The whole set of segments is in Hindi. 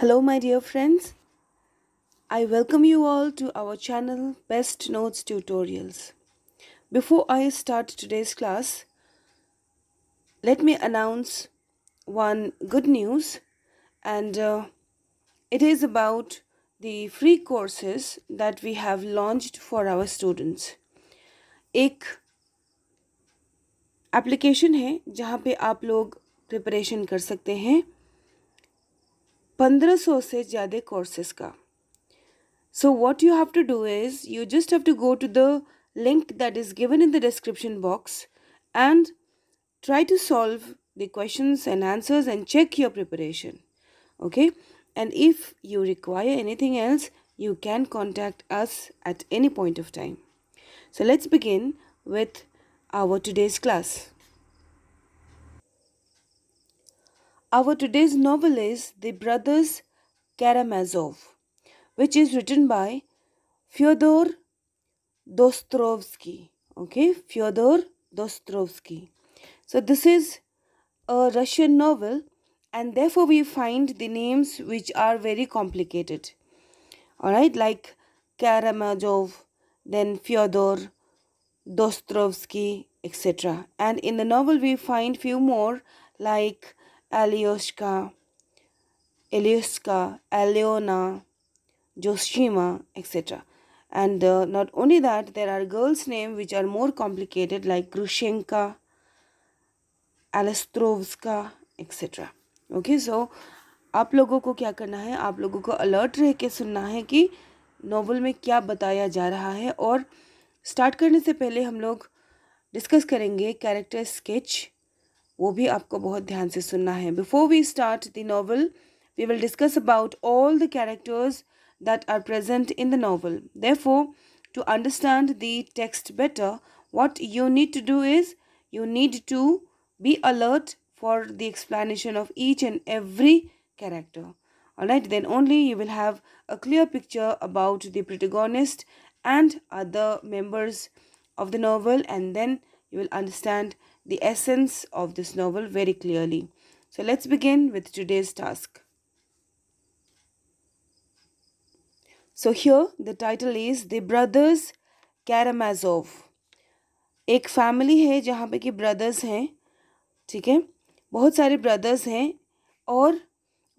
Hello, my dear friends. I welcome you all to our channel Best Notes Tutorials. Before I start today's class, let me announce one good news and uh, it is about the free courses that we have launched for our students. एक एप्लीकेशन है जहाँ पे आप लोग प्रिपरेशन कर सकते हैं पंद्रह सौ से ज़्यादा कोर्सेज का so what you have to do is you just have to go to the link that is given in the description box and try to solve the question and answers and check your preparation okay and if you require anything else you can contact us at any point of time so let's begin with our today's class Our today's novel is The Brothers Karamazov, which is written by Fyodor Dostoevsky. Okay, Fyodor Dostoevsky. So, this is a Russian novel, and therefore, we find the names which are very complicated. All right, like Karamazov, then Fyodor Dostoevsky, etc. And in the novel, we find few more like Alyoshka, Elyuska, Alyona, Joshima, etc. And uh, not only that, there are girls' names which are more complicated like Grushenka, Alastrovska, etc. okay, so, आप लोगों को क्या करना है आप लोगों को अलर्ट रह के सुनना है कि नॉवल में क्या बताया जा रहा है और स्टार्ट करने से पहले हम लोग डिस्कस करेंगे कैरेक्टर स्केच वो भी आपको बहुत ध्यान से सुनना है before we start the novel we will discuss about all the characters that are present in the novel. Therefore, to understand the text better, what you need to do is you need to be alert for the explanation of each and every character. Alright, then only you will have a clear picture about the protagonist and other members of the novel, and then you will understand the essence of this novel very clearly. So let's begin with today's task. So here the title is The Brothers Karamazov. एक फैमिली है जहाँ पे कि ब्रदर्स हैं ठीक है बहुत सारे ब्रदर्स हैं और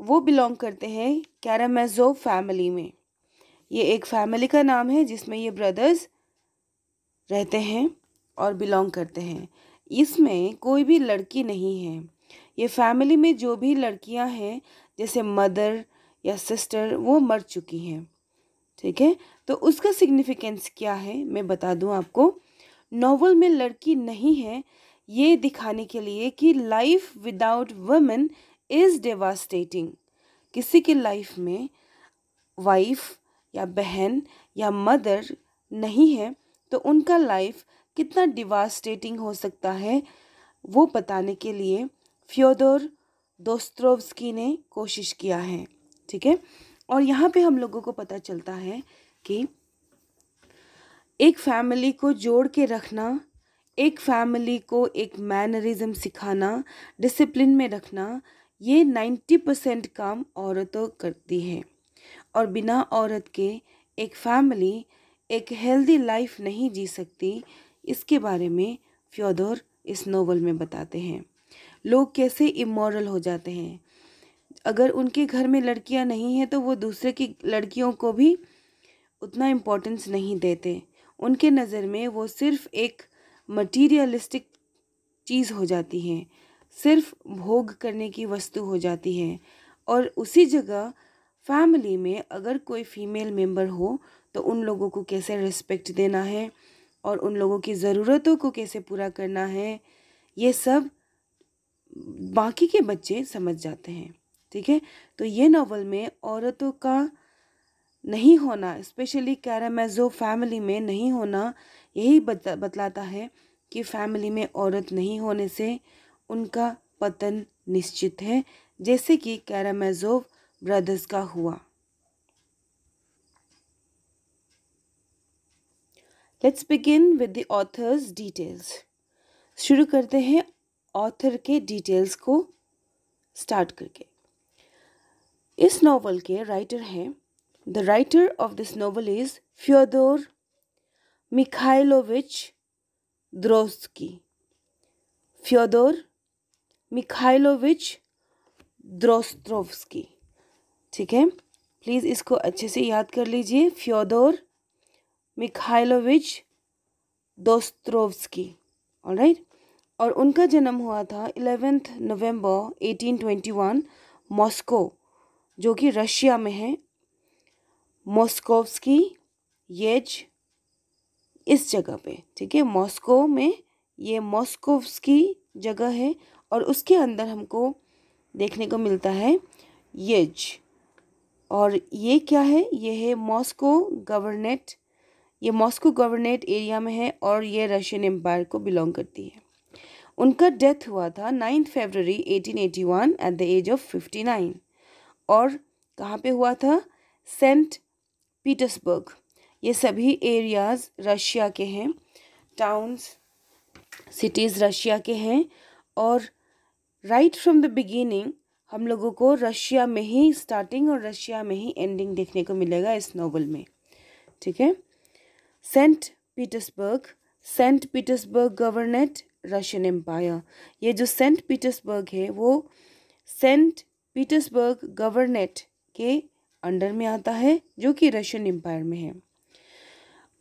वो बिलोंग करते हैं कैरामेजो फैमिली में ये एक फैमिली का नाम है जिसमें ये ब्रदर्स रहते हैं और बिलोंग करते हैं इसमें कोई भी लड़की नहीं है ये फैमिली में जो भी लड़कियां हैं जैसे मदर या सिस्टर वो मर चुकी हैं ठीक है तो उसका सिग्निफिकेंस क्या है मैं बता दूं आपको नावल में लड़की नहीं है ये दिखाने के लिए कि life without women is devastating किसी की लाइफ में वाइफ या बहन या मदर नहीं है तो उनका लाइफ कितना डिवास्टेटिंग हो सकता है वो बताने के लिए फ्योदोर दोस्त्रोवस्की ने कोशिश किया है ठीक है और यहाँ पे हम लोगों को पता चलता है कि एक फैमिली को जोड़ के रखना एक फैमिली को एक मैनरिज्म सिखाना डिसिप्लिन में रखना ये नाइन्टी परसेंट काम औरतों करती है और बिना औरत के एक फैमिली एक हेल्दी लाइफ नहीं जी सकती इसके बारे में फ्योदोर इस नोवेल में बताते हैं लोग कैसे इमोरल हो जाते हैं अगर उनके घर में लड़कियां नहीं हैं तो वो दूसरे की लड़कियों को भी उतना इम्पोर्टेंस नहीं देते उनके नज़र में वो सिर्फ एक मटीरियलिस्टिक चीज़ हो जाती है सिर्फ भोग करने की वस्तु हो जाती है और उसी जगह फैमिली में अगर कोई फीमेल मेंबर हो तो उन लोगों को कैसे रिस्पेक्ट देना है और उन लोगों की ज़रूरतों को कैसे पूरा करना है ये सब बाकी के बच्चे समझ जाते हैं ठीक है तो ये नावल में औरतों का नहीं होना स्पेशली कैरामेजो फैमिली में नहीं होना यही बता, बतलाता है कि फैमिली में औरत नहीं होने से उनका पतन निश्चित है जैसे कि कैरामेजोव ब्रदर्स का हुआ let's begin with the author's details शुरू करते हैं ऑथर के डिटेल्स को स्टार्ट करके इस नावल के राइटर हैं the writer of this novel is Fyodor Mikhailovich Dostoevsky Fyodor Mikhailovich Dostoevsky ठीक है प्लीज़ इसको अच्छे से याद कर लीजिए फ्योदोर मिखाइलोविच दोस्त्रोवस्की राइट और उनका जन्म हुआ था इलेवेंथ नवंबर 1821 मॉस्को जो कि रशिया में है मॉस्कोवस्की येज इस जगह पे ठीक है मॉस्को में ये मॉस्कोवस्की जगह है और उसके अंदर हमको देखने को मिलता है येज और ये क्या है ये है मॉस्को गवर्नेट ये मॉस्को गवर्नेट एरिया में है और ये रशियन एम्पायर को बिलोंग करती है उनका डेथ हुआ था ninth February 1881 at the age of 59 और कहाँ पे हुआ था सेंट पीटर्सबर्ग ये सभी एरियाज़ रशिया के हैं टाउन्स सिटीज़ रशिया के हैं और राइट फ्रॉम द बिगिनिंग हम लोगों को रशिया में ही स्टार्टिंग और रशिया में ही एंडिंग देखने को मिलेगा इस नॉवल में ठीक है Saint Petersburg Saint Petersburg governorate Russian Empire ये जो सेंट पीटर्सबर्ग है वो सेंट पीटर्सबर्ग गवर्नेट के अंडर में आता है जो कि रशियन एम्पायर में है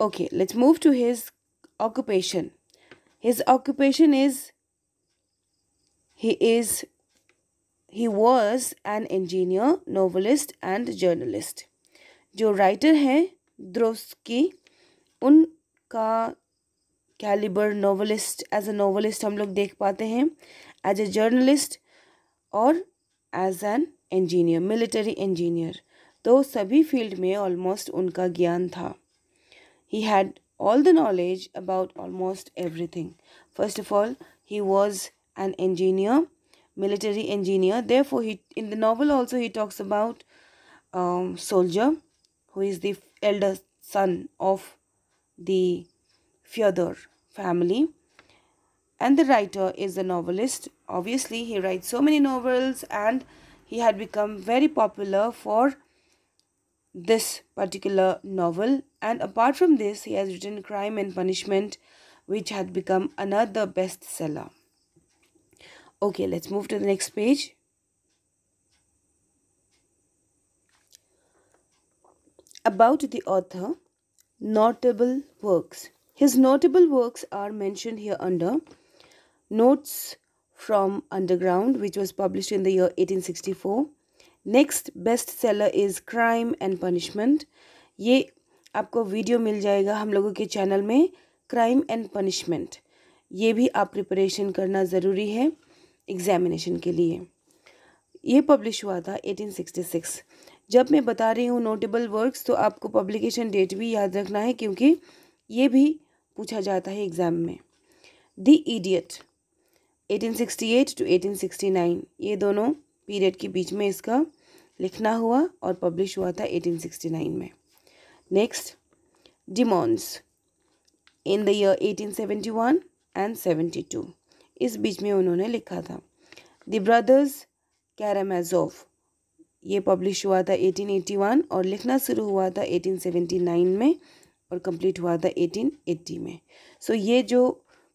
okay let's move to his occupation his occupation is he is he was an engineer novelist and journalist जो राइटर हैं द्रोस्की उनका calibre novelist as a novelist हम लोग देख पाते हैं एज ए जर्नलिस्ट और as an engineer military engineer तो सभी फील्ड में ऑलमोस्ट उनका ज्ञान था he had all the knowledge about almost everything first of all he was an engineer military engineer therefore he in the novel also he talks about soldier who is the elder son of the Fyodor family. And the writer is a novelist. Obviously, he writes so many novels and he had become very popular for this particular novel. And apart from this, he has written Crime and Punishment, which had become another bestseller. Okay, let's move to the next page. About the author, Notable works. His notable works are mentioned here under Notes from Underground, which was published in the year 1864. next best seller is crime and punishment ye aapko video mil jayega hum logo ke channel mein crime and punishment ye bhi aap preparation karna zaruri hai examination ke liye ये पब्लिश हुआ था 1866 सिक्सटी सिक्स जब मैं बता रही हूँ नोटेबल वर्क्स तो आपको पब्लिकेशन डेट भी याद रखना है क्योंकि ये भी पूछा जाता है एग्ज़ाम में दी सिक्सटी 1868 टू 1869 ये दोनों पीरियड के बीच में इसका लिखना हुआ और पब्लिश हुआ था 1869 में next demons in the year 1871 and 72 इस बीच में उन्होंने लिखा था द ब्रदर्स कैरामेजोफ़ ये पब्लिश हुआ था 1881 और लिखना शुरू हुआ था 1879 में और कंप्लीट हुआ था 1880 में सो so, ये जो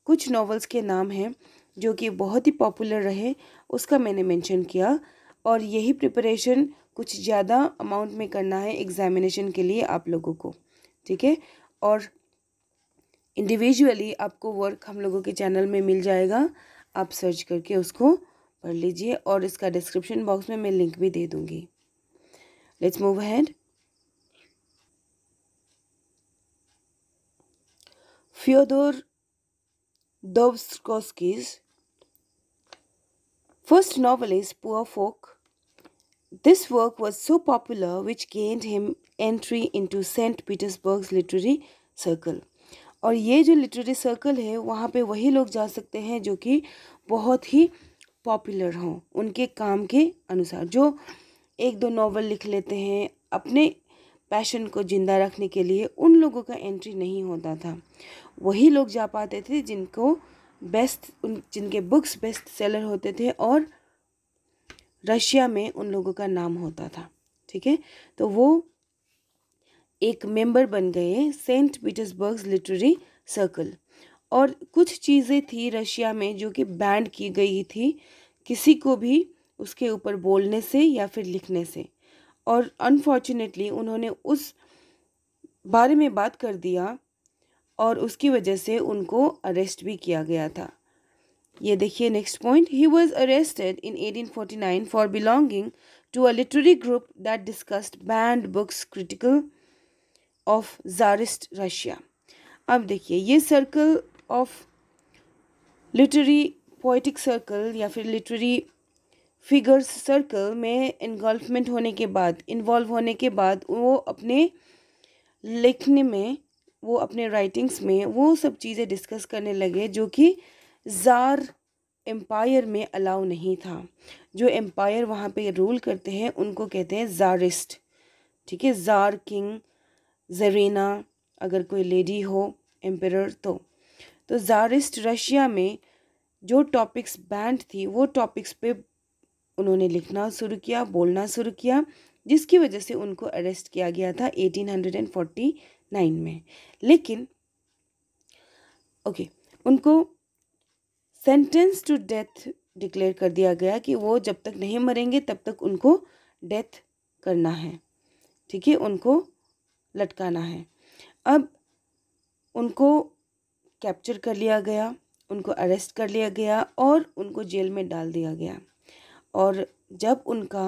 कुछ नॉवेल्स के नाम हैं जो कि बहुत ही पॉपुलर रहे उसका मैंने मेंशन किया और यही प्रिपरेशन कुछ ज़्यादा अमाउंट में करना है एग्जामिनेशन के लिए आप लोगों को ठीक है और इंडिविजुअली आपको वर्क हम लोगों के चैनल में मिल जाएगा आप सर्च करके उसको पढ़ लीजिए और इसका डिस्क्रिप्शन बॉक्स में मैं लिंक भी दे दूँगी let's move ahead Dostoevsky's first novel is poor folk this work was so popular which gained him entry into Saint Petersburg literary circle और ये जो लिटरेरी सर्कल है वहाँ पे वही लोग जा सकते हैं जो कि बहुत ही पॉपुलर हों उनके काम के अनुसार जो एक दो नावल लिख लेते हैं अपने पैशन को ज़िंदा रखने के लिए उन लोगों का एंट्री नहीं होता था वही लोग जा पाते थे जिनको बेस्ट उन जिनके बुक्स बेस्ट सेलर होते थे और रशिया में उन लोगों का नाम होता था ठीक है तो वो एक मेंबर बन गए सेंट पीटर्सबर्ग लिटरेरी सर्कल और कुछ चीज़ें थी रशिया में जो कि बैंड की गई थी किसी को भी उसके ऊपर बोलने से या फिर लिखने से और अनफॉर्चुनेटली उन्होंने उस बारे में बात कर दिया और उसकी वजह से उनको अरेस्ट भी किया गया था ये देखिए next point he was arrested in 1849 for belonging to a literary group that discussed banned books critical of tsarist Russia अब देखिए ये circle of literary poetic circle या फिर लिटरेरी फिगर्स सर्कल में इन्वॉल्वमेंट होने के बाद इन्वॉल्व होने के बाद वो अपने लिखने में वो अपने राइटिंग्स में वो सब चीज़ें डिस्कस करने लगे जो कि ज़ार एम्पायर में अलाउ नहीं था जो एम्पायर वहाँ पे रूल करते हैं उनको कहते हैं ज़ारिस्ट ठीक है ज़ार किंग जरीना अगर कोई लेडी हो एम्पर तो तो जारिस्ट रशिया में जो टॉपिक्स बैंड थी वो टॉपिक्स पे उन्होंने लिखना शुरू किया बोलना शुरू किया जिसकी वजह से उनको अरेस्ट किया गया था 1849 में लेकिन ओके okay, उनको सेंटेंस टू डेथ डिक्लेयर कर दिया गया कि वो जब तक नहीं मरेंगे तब तक उनको डेथ करना है ठीक है उनको लटकाना है अब उनको कैप्चर कर लिया गया उनको अरेस्ट कर लिया गया और उनको जेल में डाल दिया गया और जब उनका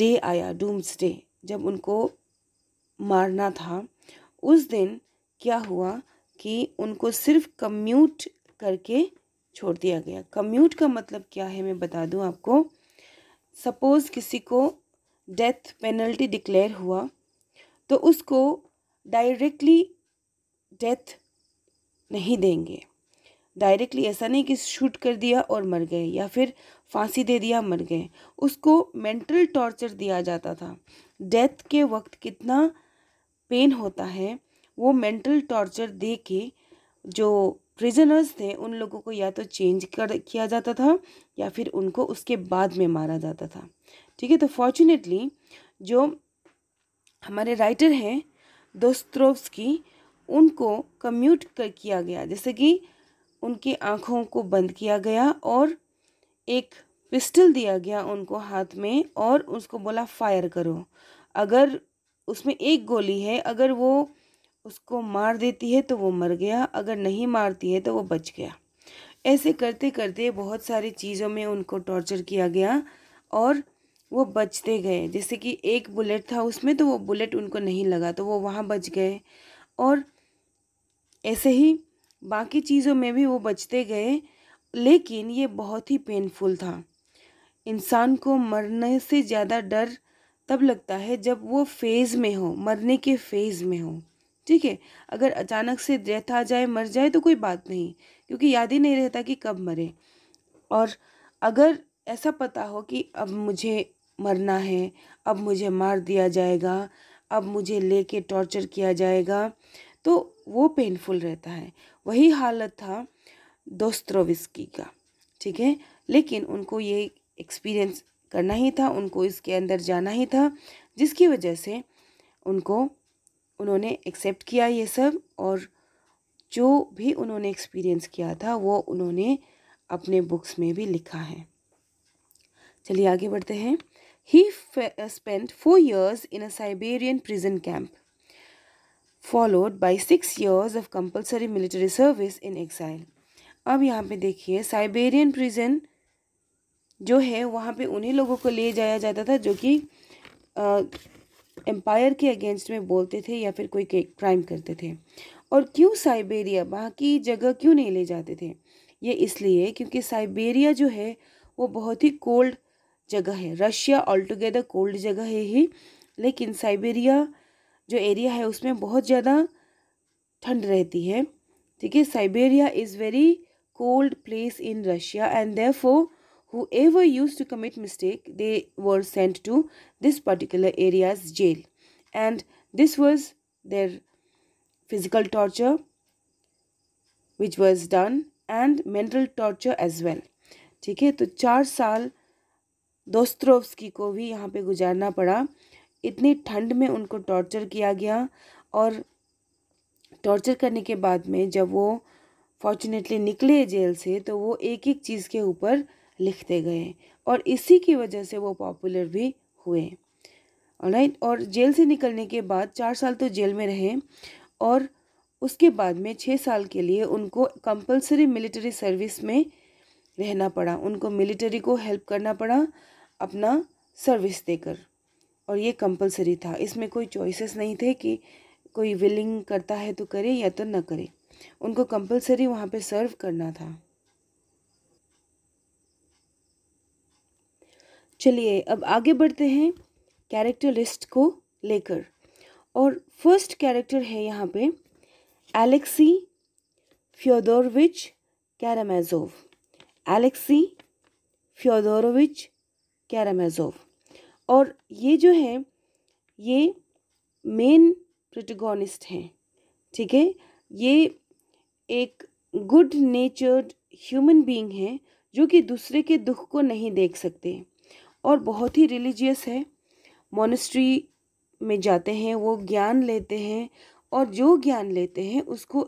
डे आया डूम्स डे जब उनको मारना था उस दिन क्या हुआ कि उनको सिर्फ कम्यूट करके छोड़ दिया गया कम्यूट का मतलब क्या है मैं बता दूं आपको सपोज़ किसी को डेथ पेनल्टी डिक्लेयर हुआ तो उसको डायरेक्टली डेथ नहीं देंगे डायरेक्टली ऐसा नहीं कि शूट कर दिया और मर गए या फिर फांसी दे दिया मर गए उसको मेंटल टॉर्चर दिया जाता था डेथ के वक्त कितना पेन होता है वो मेंटल टॉर्चर दे के जो प्रिजनर्स थे उन लोगों को या तो चेंज कर किया जाता था या फिर उनको उसके बाद में मारा जाता था ठीक है तो फॉर्चुनेटली जो हमारे राइटर हैं दोस्त्रोव्स की उनको कम्यूट कर किया गया जैसे कि उनकी आँखों को बंद किया गया और एक पिस्टल दिया गया उनको हाथ में और उसको बोला फायर करो अगर उसमें एक गोली है अगर वो उसको मार देती है तो वो मर गया अगर नहीं मारती है तो वो बच गया ऐसे करते करते बहुत सारी चीज़ों में उनको टॉर्चर किया गया और वो बचते गए जैसे कि एक बुलेट था उसमें तो वो बुलेट उनको नहीं लगा तो वो वहाँ बच गए और ऐसे ही बाकी चीज़ों में भी वो बचते गए लेकिन ये बहुत ही पेनफुल था इंसान को मरने से ज़्यादा डर तब लगता है जब वो फेज़ में हो मरने के फेज़ में हो ठीक है अगर अचानक से डेथ आ जाए मर जाए तो कोई बात नहीं क्योंकि याद ही नहीं रहता कि कब मरे और अगर ऐसा पता हो कि अब मुझे मरना है अब मुझे मार दिया जाएगा अब मुझे लेके टॉर्चर किया जाएगा तो वो पेनफुल रहता है वही हालत था दोस्त्रोविस्की का ठीक है लेकिन उनको ये एक्सपीरियंस करना ही था उनको इसके अंदर जाना ही था जिसकी वजह से उनको उन्होंने एक्सेप्ट किया ये सब और जो भी उन्होंने एक्सपीरियंस किया था वो उन्होंने अपने बुक्स में भी लिखा है चलिए आगे बढ़ते हैं he spent four years in a Siberian prison camp followed by six years of compulsory military service in exile अब यहाँ पे देखिए साइबेरियन प्रिजन जो है वहाँ पे उन्हीं लोगों को ले जाया जाता था जो कि एम्पायर के अगेंस्ट में बोलते थे या फिर कोई क्राइम करते थे और क्यों साइबेरिया बाकी जगह क्यों नहीं ले जाते थे ये इसलिए क्योंकि साइबेरिया जो है वो बहुत ही कोल्ड जगह है रशिया ऑल टुगेदर कोल्ड जगह है ही लेकिन साइबेरिया जो एरिया है उसमें बहुत ज़्यादा ठंड रहती है ठीक है Siberia is very cold place in Russia and therefore whoever used to commit mistake they were sent to this particular areas jail and this was their physical torture which was done and mental torture as well ठीक है तो चार साल दोस्तरोव्स्की को भी यहाँ पे गुजारना पड़ा इतनी ठंड में उनको टॉर्चर किया गया और टॉर्चर करने के बाद में जब वो फॉर्चुनेटली निकले जेल से तो वो एक एक चीज़ के ऊपर लिखते गए और इसी की वजह से वो पॉपुलर भी हुए राइट और जेल से निकलने के बाद चार साल तो जेल में रहे और उसके बाद में छः साल के लिए उनको कंपलसरी मिलिट्री सर्विस में रहना पड़ा उनको मिलिट्री को हेल्प करना पड़ा अपना सर्विस देकर और ये कंपलसरी था इसमें कोई चॉइसेस नहीं थे कि कोई विलिंग करता है तो करे या तो ना करे उनको कंपलसरी वहाँ पे सर्व करना था चलिए अब आगे बढ़ते हैं कैरेक्टर लिस्ट को लेकर और फर्स्ट कैरेक्टर है यहाँ पे एलेक्सी फ्योदोरविच कैरामेजोव एलेक्सी फ्योदोरोविच कैरामेजोव और ये जो है ये मेन प्रोटोगोनिस्ट हैं ठीक है ये एक गुड नेचर्ड ह्यूमन बीइंग है जो कि दूसरे के दुख को नहीं देख सकते और बहुत ही रिलीजियस है मोनिस्ट्री में जाते हैं वो ज्ञान लेते हैं और जो ज्ञान लेते हैं उसको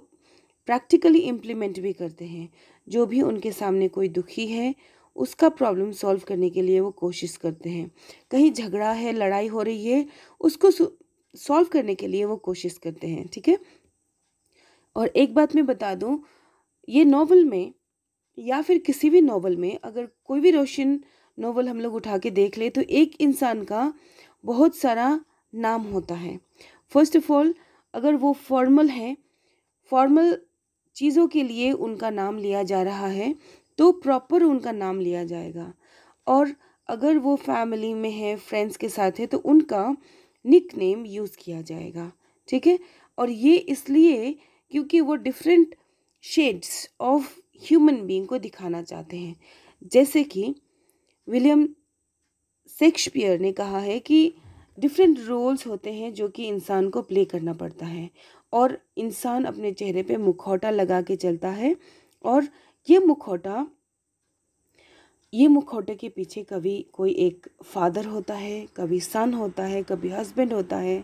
प्रैक्टिकली इम्प्लीमेंट भी करते हैं जो भी उनके सामने कोई दुखी है उसका प्रॉब्लम सॉल्व करने के लिए वो कोशिश करते हैं कहीं झगड़ा है लड़ाई हो रही है उसको सॉल्व करने के लिए वो कोशिश करते हैं ठीक है और एक बात मैं बता दूँ ये नावल में या फिर किसी भी नावल में अगर कोई भी रोशन नावल हम लोग उठा के देख ले तो एक इंसान का बहुत सारा नाम होता है फर्स्ट ऑफ ऑल अगर वो फॉर्मल है फॉर्मल चीज़ों के लिए उनका नाम लिया जा रहा है तो प्रॉपर उनका नाम लिया जाएगा और अगर वो फैमिली में है फ्रेंड्स के साथ है तो उनका निक नेम यूज़ किया जाएगा ठीक है और ये इसलिए क्योंकि वो different shades of human being को दिखाना चाहते हैं जैसे कि विलियम शेक्सपियर ने कहा है कि डिफरेंट रोल्स होते हैं जो कि इंसान को प्ले करना पड़ता है और इंसान अपने चेहरे पे मुखौटा लगा के चलता है और ये मुखौटा ये मुखौटे के पीछे कभी कोई एक फादर होता है कभी सन होता है कभी हस्बैंड होता है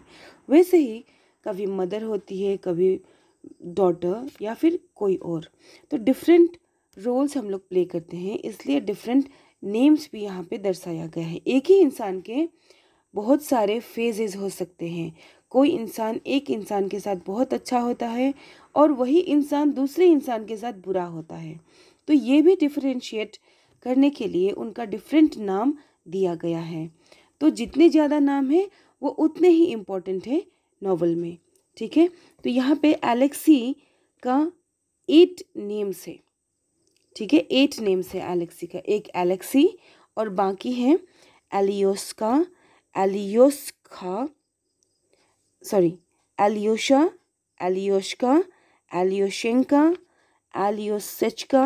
वैसे ही कभी मदर होती है कभी डॉटर या फिर कोई और तो डिफरेंट रोल्स हम लोग प्ले करते हैं इसलिए डिफरेंट नेम्स भी यहाँ पे दर्शाया गया है एक ही इंसान के बहुत सारे फेजेस हो सकते हैं कोई इंसान एक इंसान के साथ बहुत अच्छा होता है और वही इंसान दूसरे इंसान के साथ बुरा होता है तो ये भी डिफ्रेंशिएट करने के लिए उनका डिफरेंट नाम दिया गया है तो जितने ज़्यादा नाम हैं वो उतने ही इम्पोर्टेंट है नावल में ठीक है तो यहाँ पे एलेक्सी का एट नेम्स है ठीक है एट नेम्स है एलेक्सी का एक एलेक्सी और बाकी है Alyoshka Alyoshka sorry Alyosha Alyoshka Alyoshenka Alyosechka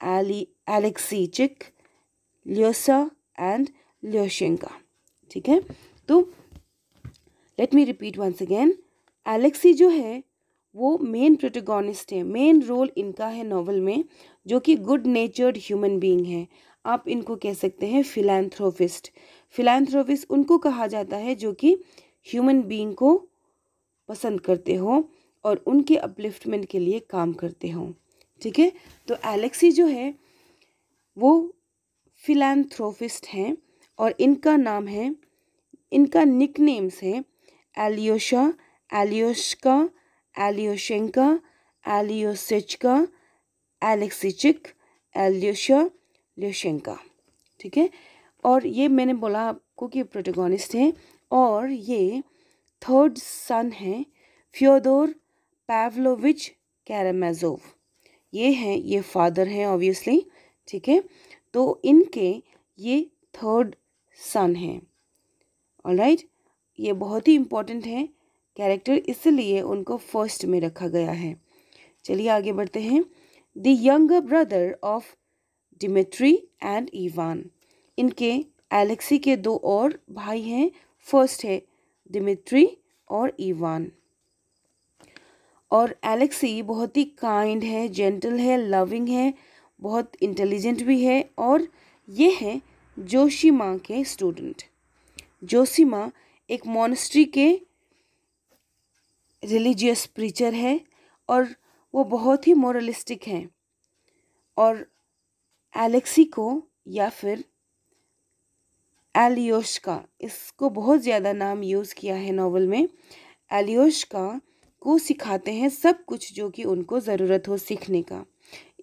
Ali, Alexeychik, Lyosa and Lyoshenka. ठीक है तो let me repeat once again Alexei जो है वो मेन प्रोटेगोनिस्ट है मेन रोल इनका है नॉवल में जो कि गुड नेचर्ड ह्यूमन बीइंग है आप इनको कह सकते हैं फिलैंथ्रोपिस्ट फिलैंथ्रोपिस्ट उनको कहा जाता है जो कि ह्यूमन बीइंग को पसंद करते हो और उनके अपलिफ्टमेंट के लिए काम करते हों ठीक है तो एलेक्सी जो है वो फिलेंथ्रोफिस्ट हैं और इनका नाम है इनका निक नेम्स है एलियोशा एलियोशका एलियोशेंका एलियोसिचका एलेक्सीचिक एलियोशा लियोशेंका ठीक है और ये मैंने बोला आपको कि प्रोटोगोनिस्ट हैं और ये थर्ड सन है फ्योदोर पैवलोविच कैरामेजोव ये हैं ये फादर हैं ऑब्वियसली ठीक है तो इनके ये थर्ड सन हैं ऑलराइट ये बहुत ही इम्पोर्टेंट हैं कैरेक्टर इसलिए उनको फर्स्ट में रखा गया है चलिए आगे बढ़ते हैं the young brother of Dmitri and Ivan इनके एलेक्सी के दो और भाई हैं फर्स्ट है डिमेट्री और ईवान और एलेक्सी बहुत ही काइंड है जेंटल है लविंग है बहुत इंटेलिजेंट भी है और ये है माँ के स्टूडेंट माँ एक मोनस्ट्री के रिलीजियस प्रीचर है और वो बहुत ही मोरलिस्टिक हैं और एलेक्सी को या फिर एलियोश का इसको बहुत ज़्यादा नाम यूज़ किया है नावल में एलियोश का को सिखाते हैं सब कुछ जो कि उनको ज़रूरत हो सीखने का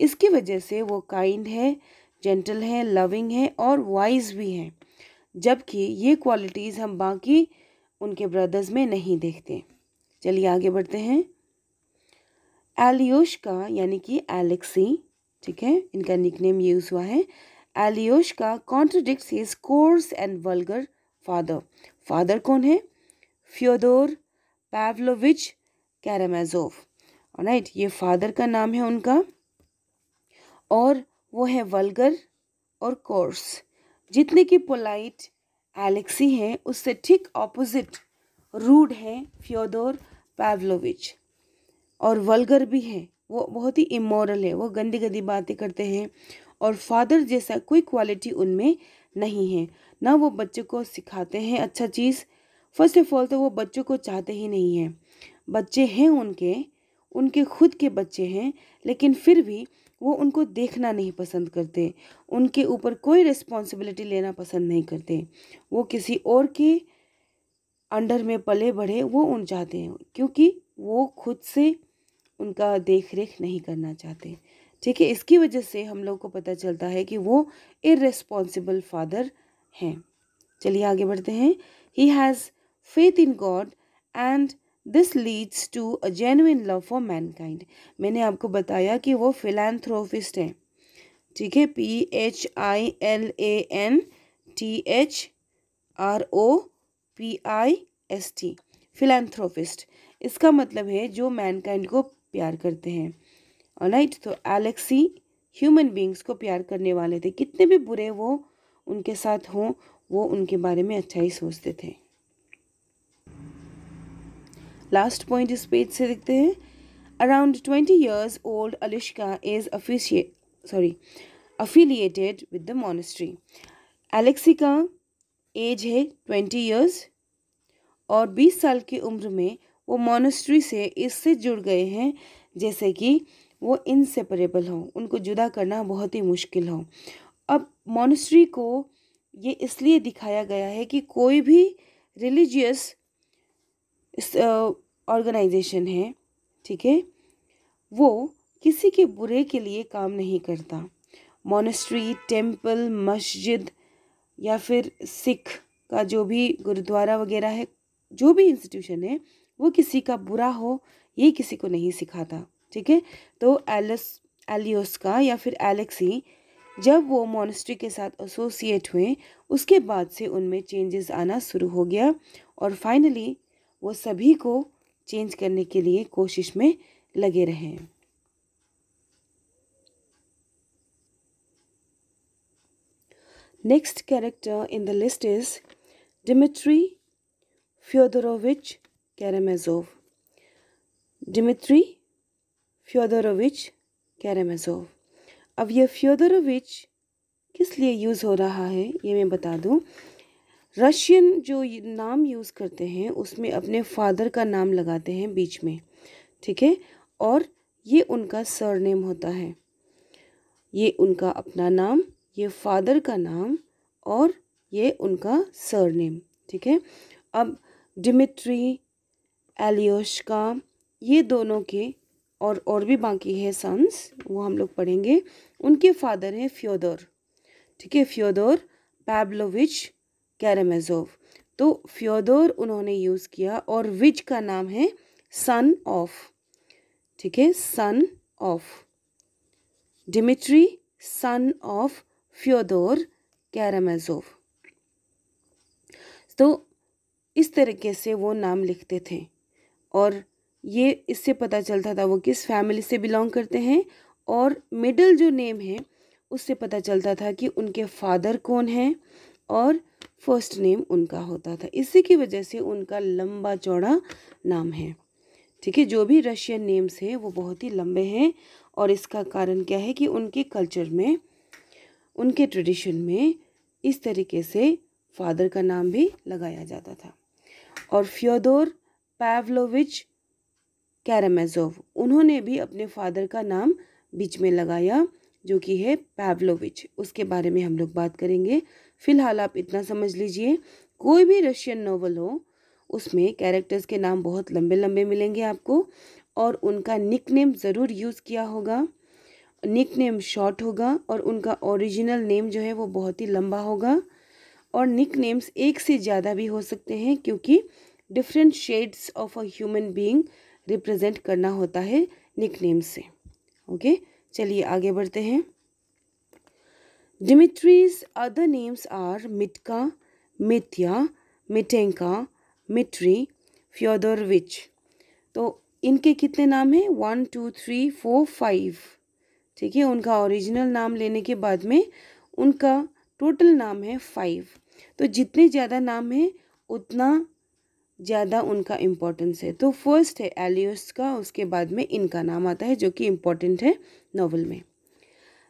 इसकी वजह से वो काइंड है जेंटल है लविंग है और वाइज भी हैं जबकि ये क्वालिटीज़ हम बाकी उनके ब्रदर्स में नहीं देखते चलिए आगे बढ़ते हैं एलियोश का यानी कि एलेक्सी ठीक है इनका निकनेम यूज़ हुआ है एलियोश का contradict his coarse and vulgar father father कौन है फ्योदोर पैवलोविच कैरामेजोव राइट ये फादर का नाम है उनका और वो है वल्गर और कोर्स जितने की पोलाइट एलेक्सी हैं उससे ठीक ऑपोजिट रूड हैं फ्योदोर पैवलोविच और वल्गर भी हैं वो बहुत ही इमोरल है वो गंदी गंदी बातें करते हैं और फादर जैसा कोई क्वालिटी उनमें नहीं है ना वो बच्चों को सिखाते हैं अच्छा चीज़ फर्स्ट ऑफ ऑल तो वो बच्चों को चाहते ही नहीं हैं बच्चे हैं उनके उनके खुद के बच्चे हैं लेकिन फिर भी वो उनको देखना नहीं पसंद करते उनके ऊपर कोई रिस्पॉन्सिबिलिटी लेना पसंद नहीं करते वो किसी और के अंडर में पले बढ़े वो उन चाहते हैं क्योंकि वो खुद से उनका देख रेख नहीं करना चाहते ठीक है इसकी वजह से हम लोग को पता चलता है कि वो इरेस्पॉन्सिबल फादर हैं चलिए आगे बढ़ते हैं he has faith in God and this leads to a genuine love for mankind मैंने आपको बताया कि वो फिलेंथ्रोफिस्ट हैं ठीक है P H I L A N T H R O P I S T philanthropist इसका मतलब है जो मैनकाइंड को प्यार करते हैं और राइट तो एलेक्सी ह्यूमन बींग्स को प्यार करने वाले थे कितने भी बुरे वो उनके साथ हों वो उनके बारे में अच्छा ही सोचते थे लास्ट पॉइंट इस पेज से देखते हैं around twenty years old Alyoshka is official sorry affiliated with the monastery Alexei का एज है ट्वेंटी ईयर्स और बीस साल की उम्र में वो मोनिस्ट्री से इससे जुड़ गए हैं जैसे कि वो इनसेपरेबल हों उनको जुदा करना बहुत ही मुश्किल हो अब मोनिस्ट्री को ये इसलिए दिखाया गया है कि कोई भी रिलीजियस ऑर्गेनाइजेशन है ठीक है वो किसी के बुरे के लिए काम नहीं करता मोनेस्ट्री टेम्पल मस्जिद या फिर सिख का जो भी गुरुद्वारा वगैरह है जो भी इंस्टीट्यूशन है वो किसी का बुरा हो ये किसी को नहीं सिखाता ठीक है तो एलस एलियोस का या फिर एलेक्सी जब वो मोनेस्ट्री के साथ एसोसिएट हुए उसके बाद से उनमें चेंजेस आना शुरू हो गया और फाइनली वो सभी को चेंज करने के लिए कोशिश में लगे रहे next character in the list is Dmitri Fyodorovich Karamazov Dmitri Fyodorovich Karamazov अब यह फ्योदरोविच किस लिए यूज़ हो रहा है ये मैं बता दूँ रशियन जो नाम यूज़ करते हैं उसमें अपने फादर का नाम लगाते हैं बीच में ठीक है और ये उनका सरनेम होता है ये उनका अपना नाम ये फादर का नाम और ये उनका सरनेम ठीक है अब डिमिट्री एलियोशका ये दोनों के और और भी बाकी है सन्स वो हम लोग पढ़ेंगे उनके फादर हैं फ्योदोर ठीक है फ्योदोर पैब्लोविच कैरेमेजोव तो फ्योदोर उन्होंने यूज़ किया और विज का नाम है सन ऑफ ठीक है son of Dmitri son of Fyodor Karamazov तो इस तरीके से वो नाम लिखते थे और ये इससे पता चलता था वो किस फैमिली से बिलोंग करते हैं और मिडल जो नेम है उससे पता चलता था कि उनके फादर कौन हैं और फर्स्ट नेम उनका होता था इसी की वजह से उनका लंबा चौड़ा नाम है ठीक है जो भी रशियन नेम्स हैं वो बहुत ही लंबे हैं और इसका कारण क्या है कि उनके कल्चर में उनके ट्रेडिशन में इस तरीके से फादर का नाम भी लगाया जाता था और फ्योदोर पैवलोविच कैरामेजोव उन्होंने भी अपने फादर का नाम बीच में लगाया जो कि है पैवलोविच उसके बारे में हम लोग बात करेंगे फ़िलहाल आप इतना समझ लीजिए कोई भी रशियन नावल हो उसमें कैरेक्टर्स के नाम बहुत लंबे लंबे मिलेंगे आपको और उनका निक नेम ज़रूर यूज़ किया होगा निक नेम शॉर्ट होगा और उनका ओरिजिनल नेम जो है वो बहुत ही लंबा होगा और निक नेम्स एक से ज़्यादा भी हो सकते हैं क्योंकि different shades of a human being represent करना होता है निक नेम से ओके चलिए आगे बढ़ते हैं Dimitri's other names are Mitka, Mitya, Mitenka, Mitri, Fyodorovich. तो इनके कितने नाम हैं one two three four five ठीक है उनका ओरिजिनल नाम लेने के बाद में उनका टोटल नाम है फाइव तो जितने ज़्यादा नाम हैं उतना ज़्यादा उनका इम्पोर्टेंस है तो फर्स्ट है एलियस का उसके बाद में इनका नाम आता है जो कि इम्पोर्टेंट है नॉवल में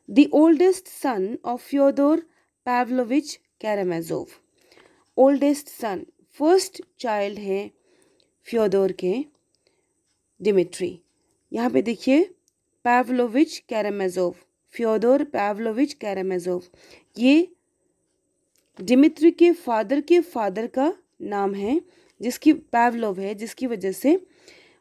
the oldest son of Fyodor Pavlovich Karamazov. Oldest son, first child hai fyodor ke dmitri yahan pe dekhiye pavlovich karamazov fyodor pavlovich karamazov ye dmitri ke father ke father ka naam hai जिसकी पैवलोव है जिसकी वजह से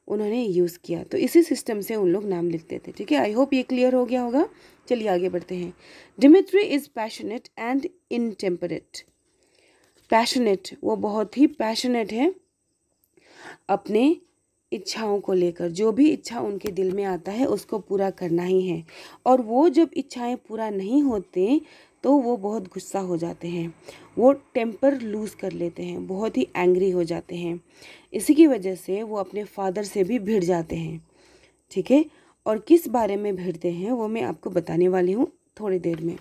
उन्होंने यूज़ किया तो इसी सिस्टम से उन लोग नाम लिखते थे ठीक है आई होप ये क्लियर हो गया होगा चलिए आगे बढ़ते हैं Dmitri is passionate and intemperate passionate वो बहुत ही पैशनेट है अपने इच्छाओं को लेकर जो भी इच्छा उनके दिल में आता है उसको पूरा करना ही है और वो जब इच्छाएं पूरा नहीं होते तो वो बहुत गुस्सा हो जाते हैं वो टेम्पर लूज़ कर लेते हैं बहुत ही एंग्री हो जाते हैं इसी की वजह से वो अपने फादर से भी भिड़ जाते हैं ठीक है और किस बारे में भिड़ते हैं वो मैं आपको बताने वाली हूँ थोड़ी देर में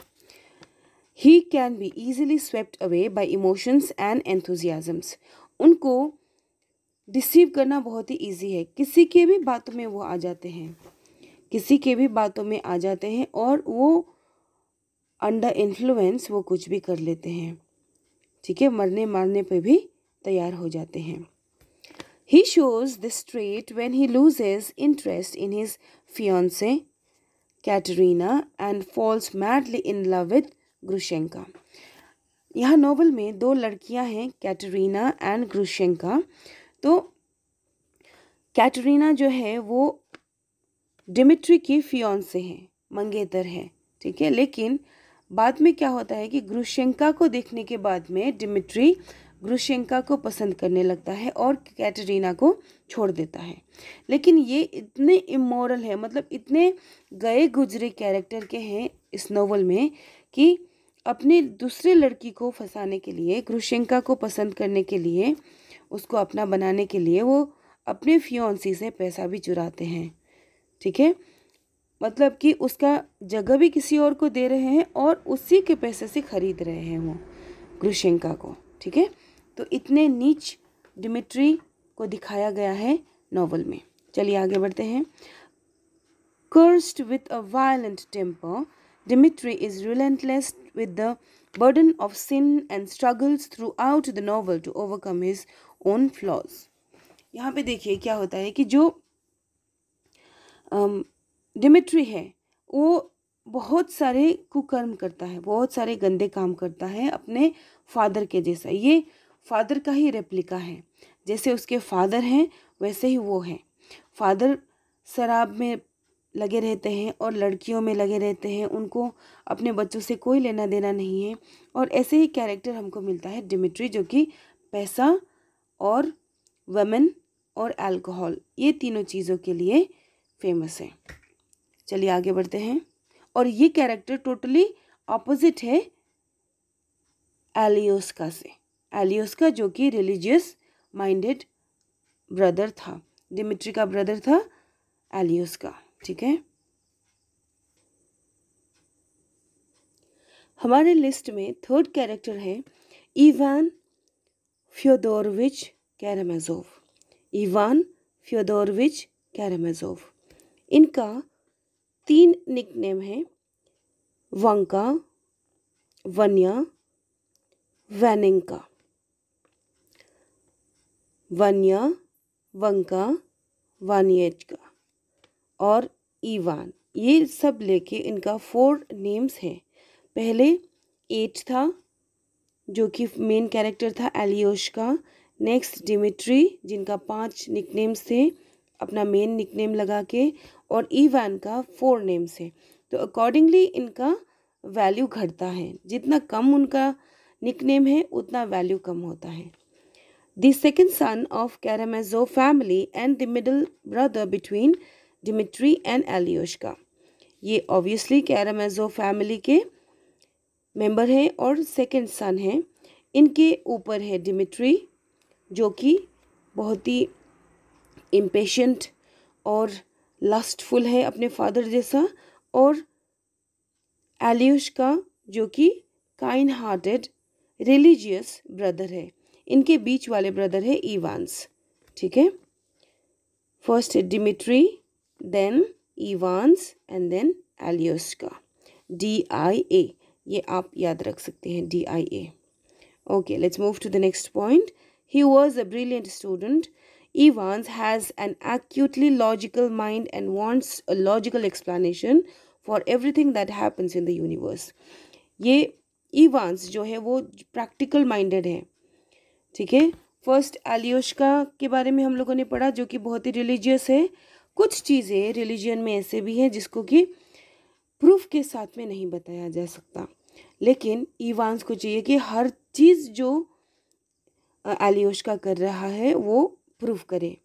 ही can be easily swept away by emotions and enthusiasms उनको डिसीव करना बहुत ही ईजी है किसी के भी बातों में वो आ जाते हैं किसी के भी बातों में आ जाते हैं और वो अंडर इन्फ्लुएंस वो कुछ भी कर लेते हैं ठीक है मरने मारने पे भी तैयार हो जाते हैं He shows this trait when he loses interest in his fiance Katerina and falls madly in love with Grushenka. यह नोवेल में दो लड़कियां हैं कैटरीना एंड ग्रुशेंका तो कैटरीना जो है वो डिमिट्री की फ्योन से हैं मंगेतर है ठीक है लेकिन बाद में क्या होता है कि ग्रुशेंका को देखने के बाद में डिमिट्री ग्रुशेंका को पसंद करने लगता है और कैटरीना को छोड़ देता है लेकिन ये इतने इमोरल है मतलब इतने गए गुजरे कैरेक्टर के हैं इस नोवेल में कि अपने दूसरे लड़की को फंसाने के लिए ग्रुशेंका को पसंद करने के लिए उसको अपना बनाने के लिए वो अपने फियोन्सी से पैसा भी चुराते हैं ठीक है मतलब कि उसका जगह भी किसी और को दे रहे हैं और उसी के पैसे से खरीद रहे हैं वो ग्रुशेंका को ठीक है तो इतने नीच डिमिट्री को दिखाया गया है नॉवल में चलिए आगे बढ़ते हैं cursed with a violent temper Dmitri is relentless with the burden of sin and struggles throughout the novel to overcome his own flaws यहाँ पे देखिए क्या होता है कि जो डिमिट्री है वो बहुत सारे कुकर्म करता है बहुत सारे गंदे काम करता है अपने फादर के जैसा ये फादर का ही रेप्लिका है जैसे उसके फादर हैं वैसे ही वो हैं फादर शराब में लगे रहते हैं और लड़कियों में लगे रहते हैं उनको अपने बच्चों से कोई लेना देना नहीं है और ऐसे ही कैरेक्टर हमको मिलता है डिमिट्री जो कि पैसा और वमेन और अल्कोहल ये तीनों चीज़ों के लिए फेमस है चलिए आगे बढ़ते हैं और ये कैरेक्टर टोटली ऑपोजिट है एलियोस्का से एलियोस का जो कि रिलीजियस माइंडेड ब्रदर था डिमिट्री का ब्रदर था एलियोस का ठीक है हमारे लिस्ट में थर्ड कैरेक्टर है Ivan Fyodorovich Karamazov Ivan Fyodorovich Karamazov इनका तीन निकनेम है वंका वन्या वैनिंका वन्या वंका का और ईवान ये सब लेके इनका फोर नेम्स हैं पहले एट था जो कि मेन कैरेक्टर था एलियोश का नेक्स्ट डिमिट्री जिनका पांच निकनेम्स थे अपना मेन निकनेम लगा के और ईवान का फोर नेम्स है तो अकॉर्डिंगली इनका वैल्यू घटता है जितना कम उनका निकनेम है उतना वैल्यू कम होता है the second son of Karamazov family and the middle brother between Dmitri and Alyoshka. ये obviously Karamazov family के member हैं और second son हैं इनके ऊपर है Dmitri, जो कि बहुत ही impatient और lustful है अपने father जैसा और Alyoshka का जो कि काइंड हार्टेड रिलीजियस ब्रदर है इनके बीच वाले ब्रदर है इवांस ठीक है first Dmitri then Ivans and then Alyoshka D I A ये आप याद रख सकते हैं D I A okay let's move to the next point he was a brilliant student Ivans has an acutely logical mind and wants a logical explanation for everything that happens in the universe ये इवांस जो है वो प्रैक्टिकल माइंडेड है ठीक है फर्स्ट एलियोशका के बारे में हम लोगों ने पढ़ा जो कि बहुत ही रिलीजियस है कुछ चीज़ें रिलीजन में ऐसे भी हैं जिसको कि प्रूफ के साथ में नहीं बताया जा सकता लेकिन ईवान्स को चाहिए कि हर चीज़ जो एलियोश्का कर रहा है वो प्रूफ करे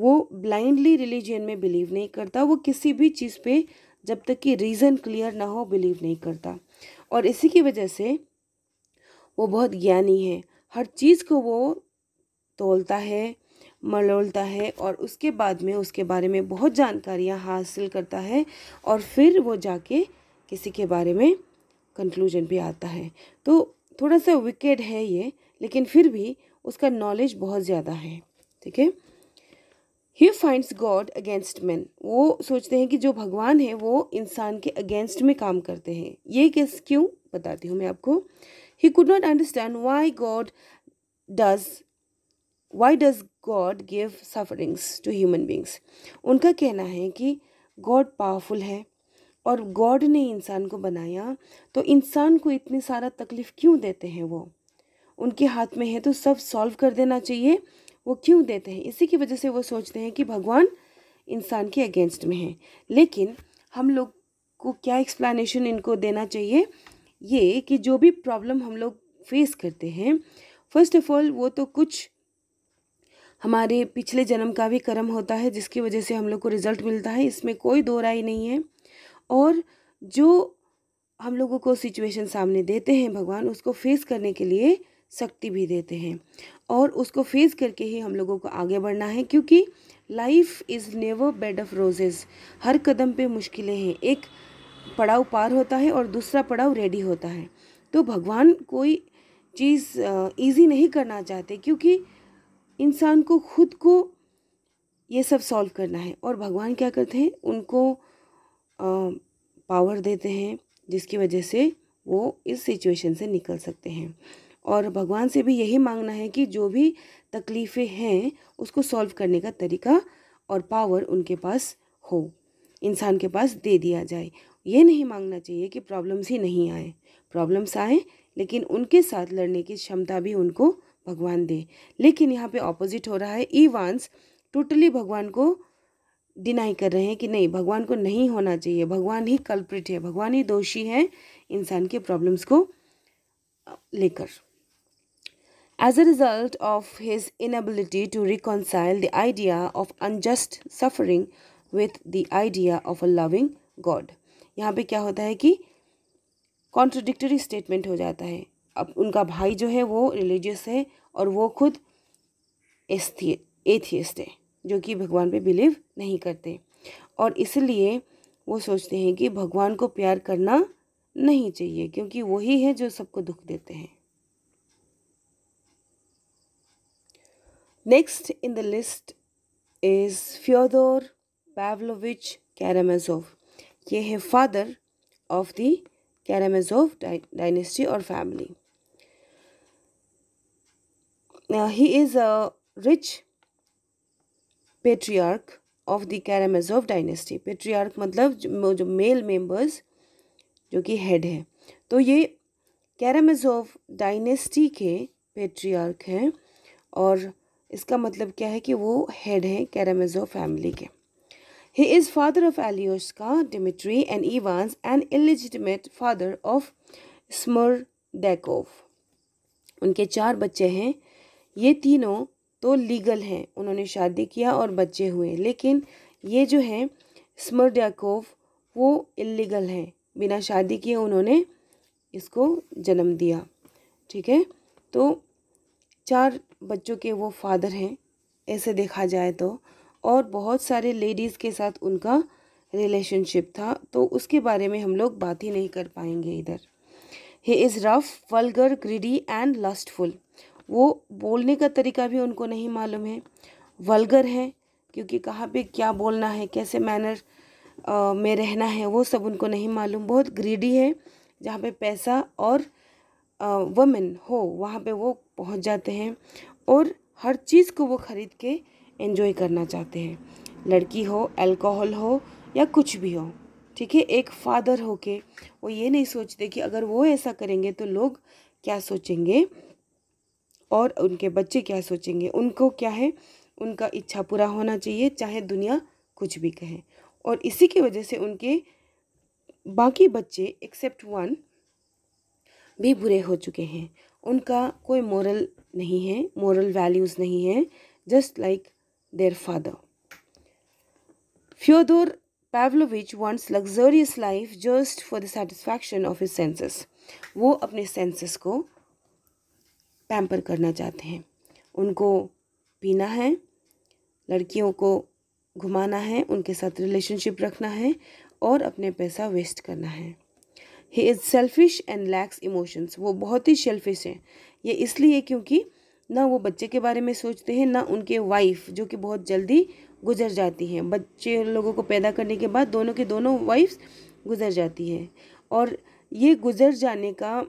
वो ब्लाइंडली रिलीजन में बिलीव नहीं करता वो किसी भी चीज़ पे जब तक कि रीज़न क्लियर ना हो बिलीव नहीं करता और इसी की वजह से वो बहुत ज्ञानी है हर चीज़ को वो तोलता है मलोलता है और उसके बाद में उसके बारे में बहुत जानकारियाँ हासिल करता है और फिर वो जाके किसी के बारे में कंक्लूजन भी आता है तो थोड़ा सा विकेड है ये लेकिन फिर भी उसका नॉलेज बहुत ज़्यादा है ठीक है he finds God against man वो सोचते हैं कि जो भगवान है वो इंसान के अगेंस्ट में काम करते हैं ये केस क्यों बताती हूँ मैं आपको He could not understand why God does why does God give sufferings to human beings? उनका कहना है कि गॉड पावरफुल है और गॉड ने इंसान को बनाया तो इंसान को इतनी सारा तकलीफ़ क्यों देते हैं वो उनके हाथ में है तो सब सॉल्व कर देना चाहिए वो क्यों देते हैं इसी की वजह से वो सोचते हैं कि भगवान इंसान के अगेंस्ट में है लेकिन हम लोग को क्या एक्सप्लेनेशन इनको देना चाहिए ये कि जो भी प्रॉब्लम हम लोग फेस करते हैं फर्स्ट ऑफ ऑल वो तो कुछ हमारे पिछले जन्म का भी कर्म होता है जिसकी वजह से हम लोग को रिजल्ट मिलता है इसमें कोई दो राय नहीं है और जो हम लोगों को सिचुएशन सामने देते हैं भगवान उसको फेस करने के लिए शक्ति भी देते हैं और उसको फेस करके ही हम लोगों को आगे बढ़ना है क्योंकि life is never bed of roses हर कदम पे मुश्किलें हैं एक पड़ाव पार होता है और दूसरा पड़ाव रेडी होता है तो भगवान कोई चीज़ ईजी नहीं करना चाहते क्योंकि इंसान को खुद को ये सब सॉल्व करना है और भगवान क्या करते हैं उनको पावर देते हैं जिसकी वजह से वो इस सिचुएशन से निकल सकते हैं और भगवान से भी यही मांगना है कि जो भी तकलीफ़ें हैं उसको सॉल्व करने का तरीका और पावर उनके पास हो इंसान के पास दे दिया जाए ये नहीं मांगना चाहिए कि प्रॉब्लम्स ही नहीं आए प्रॉब्लम्स आए लेकिन उनके साथ लड़ने की क्षमता भी उनको भगवान दे लेकिन यहाँ पे ऑपोजिट हो रहा है वांस टोटली भगवान को डिनाई कर रहे हैं कि नहीं भगवान को नहीं होना चाहिए भगवान ही कल्प्रिट है भगवान ही दोषी है इंसान के प्रॉब्लम्स को लेकर as a result of his inability to reconcile the idea of unjust suffering with the idea of a loving God यहाँ पे क्या होता है कि कॉन्ट्रडिक्टरी स्टेटमेंट हो जाता है अब उनका भाई जो है वो रिलीजियस है और वो खुद एथियस्ट है जो कि भगवान पे बिलीव नहीं करते और इसलिए वो सोचते हैं कि भगवान को प्यार करना नहीं चाहिए क्योंकि वही है जो सबको दुख देते हैं next in the list is Fyodor Pavlovich Karamazov ये है father of the Karamazov dynasty और family he is a rich patriarch of the Karamazov dynasty patriarch मतलब जो, जो मेल मेंबर्स जो कि हेड है तो ये कैरामेजोव डायनेस्टी के पेट्रियार्क हैं और इसका मतलब क्या है कि वो हेड हैं कैरामेजोव फैमिली के He is father of Alyoshka, Dmitry, and Ivans, and illegitimate father of Smerdekov. उनके चार बच्चे हैं ये तीनों तो लीगल हैं उन्होंने शादी किया और बच्चे हुए लेकिन ये जो हैं स्मरडाकोव वो इलीगल हैं बिना शादी किए उन्होंने इसको जन्म दिया ठीक है तो चार बच्चों के वो फादर हैं ऐसे देखा जाए तो और बहुत सारे लेडीज़ के साथ उनका रिलेशनशिप था तो उसके बारे में हम लोग बात ही नहीं कर पाएंगे इधर he is rough vulgar greedy and lustful वो बोलने का तरीका भी उनको नहीं मालूम है वलगर है क्योंकि कहाँ पे क्या बोलना है कैसे मैनर में रहना है वो सब उनको नहीं मालूम बहुत ग्रीडी है जहाँ पे पैसा और वमेन हो वहाँ पे वो पहुँच जाते हैं और हर चीज़ को वो ख़रीद के एंजॉय करना चाहते हैं लड़की हो अल्कोहल हो या कुछ भी हो ठीक है एक फादर हो के वो ये नहीं सोचते कि अगर वो ऐसा करेंगे तो लोग क्या सोचेंगे और उनके बच्चे क्या सोचेंगे उनको क्या है उनका इच्छा पूरा होना चाहिए चाहे दुनिया कुछ भी कहे और इसी की वजह से उनके बाकी बच्चे एक्सेप्ट वन भी बुरे हो चुके हैं उनका कोई मॉरल नहीं है मॉरल वैल्यूज़ नहीं है just like like their father. Fyodor Pavlovich wants luxurious life just for the satisfaction of his senses. वो अपने senses को पैम्पर करना चाहते हैं उनको पीना है लड़कियों को घुमाना है उनके साथ रिलेशनशिप रखना है और अपने पैसा वेस्ट करना है he is selfish and lacks emotions वो बहुत ही सेल्फिश हैं ये इसलिए क्योंकि ना वो बच्चे के बारे में सोचते हैं ना उनके वाइफ जो कि बहुत जल्दी गुजर जाती हैं बच्चे लोगों को पैदा करने के बाद दोनों के दोनों वाइफ्स गुजर जाती हैं और ये गुजर जाने का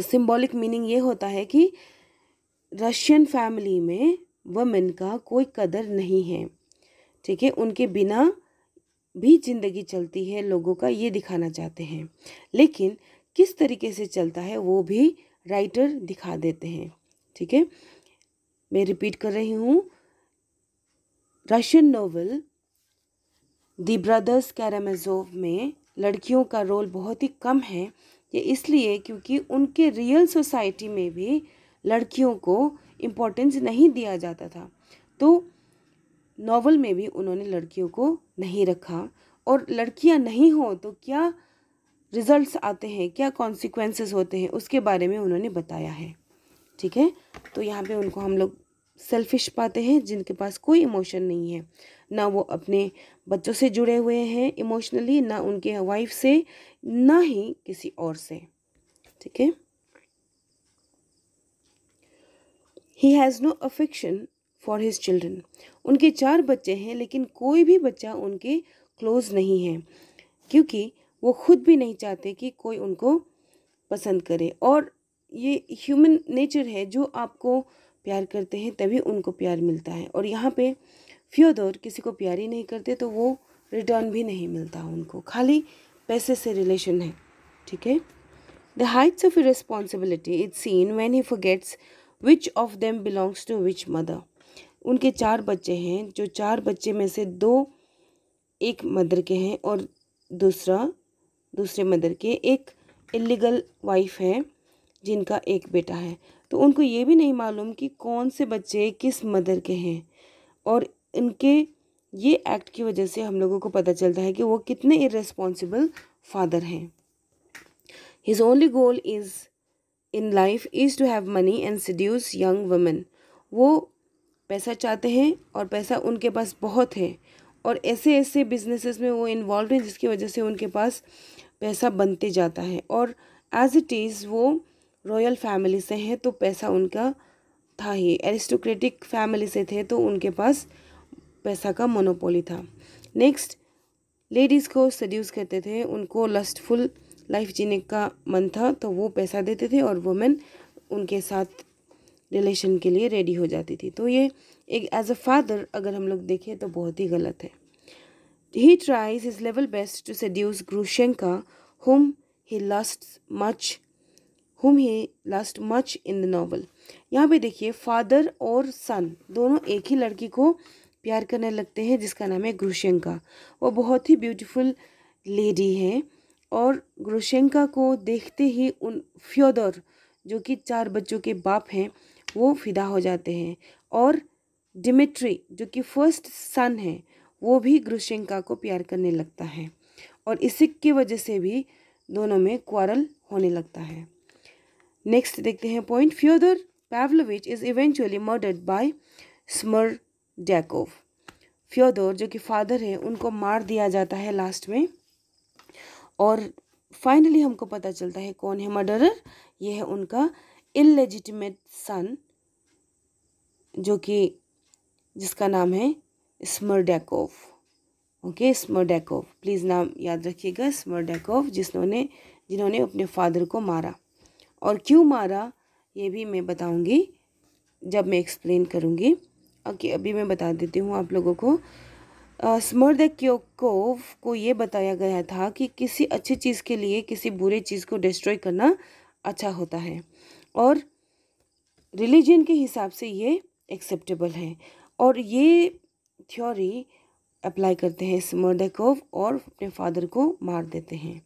सिंबॉलिक मीनिंग ये होता है कि रशियन फैमिली में वमेन का कोई कदर नहीं है ठीक है उनके बिना भी जिंदगी चलती है लोगों का ये दिखाना चाहते हैं लेकिन किस तरीके से चलता है वो भी राइटर दिखा देते हैं ठीक है मैं रिपीट कर रही हूँ Russian novel the Brothers Karamazov में लड़कियों का रोल बहुत ही कम है ये इसलिए क्योंकि उनके रियल सोसाइटी में भी लड़कियों को इम्पोर्टेंस नहीं दिया जाता था तो नावल में भी उन्होंने लड़कियों को नहीं रखा और लड़कियां नहीं हो तो क्या रिजल्ट्स आते हैं क्या कॉन्सिक्वेंसेस होते हैं उसके बारे में उन्होंने बताया है ठीक है तो यहाँ पे उनको हम लोग सेल्फिश पाते हैं जिनके पास कोई इमोशन नहीं है ना वो अपने बच्चों से जुड़े हुए हैं इमोशनली ना उनके वाइफ से ना ही किसी और से ठीक है he has no affection for his children उनके चार बच्चे हैं लेकिन कोई भी बच्चा उनके क्लोज नहीं है क्योंकि वो खुद भी नहीं चाहते कि कोई उनको पसंद करे और ये ह्यूमन नेचर है जो आपको प्यार करते हैं तभी उनको प्यार मिलता है और यहाँ पे फ्योदोर किसी को प्यार ही नहीं करते तो वो रिटर्न भी नहीं मिलता उनको खाली पैसे से रिलेशन है ठीक है the heights of responsibility is seen when he forgets which of them belongs to which mother उनके चार बच्चे हैं जो चार बच्चे में से दो एक मदर के हैं और दूसरा दूसरे मदर के एक इलीगल वाइफ है जिनका एक बेटा है तो उनको ये भी नहीं मालूम कि कौन से बच्चे किस मदर के हैं और इनके ये एक्ट की वजह से हम लोगों को पता चलता है कि वो कितने इरेस्पॉन्सिबल फादर हैं his only goal is in life is to have money and seduce young women वो पैसा चाहते हैं और पैसा उनके पास बहुत है और ऐसे ऐसे बिजनेसेस में वो इन्वॉल्व हैं जिसकी वजह से उनके पास पैसा बनते जाता है और एज इट इज़ वो रॉयल फैमिली से हैं तो पैसा उनका था ही एरिस्टोक्रेटिक फैमिली से थे तो उनके पास पैसा का मोनोपोली था नेक्स्ट लेडीज़ को सड्यूस करते थे उनको लस्टफुल लाइफ जीने का मन था तो वो पैसा देते थे और वुमेन उनके साथ रिलेशन के लिए रेडी हो जाती थी तो ये एक एज अ फादर अगर हम लोग देखें तो बहुत ही गलत है he tries his level best to seduce Grushenka whom he lust much whom he last much in the novel यहाँ पे देखिए फादर और सन दोनों एक ही लड़की को प्यार करने लगते हैं जिसका नाम है ग्रुशेंका वो बहुत ही ब्यूटीफुल लेडी है और ग्रुशेंका को देखते ही उन फ्योदर जो कि चार बच्चों के बाप हैं वो फिदा हो जाते हैं और डिमिट्री जो कि फर्स्ट सन है वो भी ग्रुशेंका को प्यार करने लगता है और इसी की वजह से भी दोनों में क्वारल होने लगता है नेक्स्ट देखते हैं point Fyodor Pavlovich is eventually murdered by Smerdyakov Fyodor जो कि फादर है उनको मार दिया जाता है लास्ट में और फाइनली हमको पता चलता है कौन है मर्डरर ये है उनका इलेजिटिमेट सन जो कि जिसका नाम है स्मरडेकोव ओके स्मरडेकोव प्लीज़ नाम याद रखिएगा स्मरडेकोव जिसने जिन्होंने अपने फादर को मारा और क्यों मारा ये भी मैं बताऊंगी जब मैं एक्सप्लेन करूंगी ओके अभी मैं बता देती हूँ आप लोगों को स्मर्द क्योकोव को ये बताया गया था कि किसी अच्छी चीज़ के लिए किसी बुरे चीज़ को डिस्ट्रॉय करना अच्छा होता है और रिलीजन के हिसाब से ये एक्सेप्टेबल है और ये थ्योरी अप्लाई करते हैं स्मर्दकोव और अपने फादर को मार देते हैं